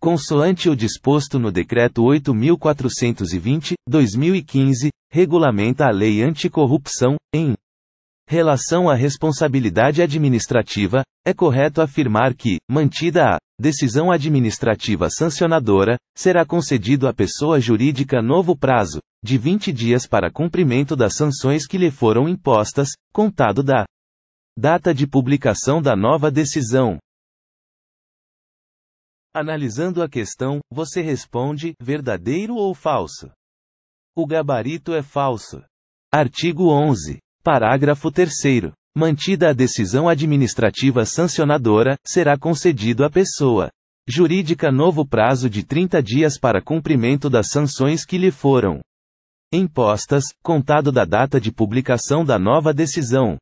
consoante o disposto no Decreto 8.420-2015, regulamenta a Lei Anticorrupção, em relação à responsabilidade administrativa, é correto afirmar que, mantida a decisão administrativa sancionadora, será concedido à pessoa jurídica novo prazo, de 20 dias para cumprimento das sanções que lhe foram impostas, contado da data de publicação da nova decisão. Analisando a questão, você responde: verdadeiro ou falso? O gabarito é falso. Artigo 11. Parágrafo 3. Mantida a decisão administrativa sancionadora, será concedido à pessoa jurídica novo prazo de 30 dias para cumprimento das sanções que lhe foram impostas, contado da data de publicação da nova decisão.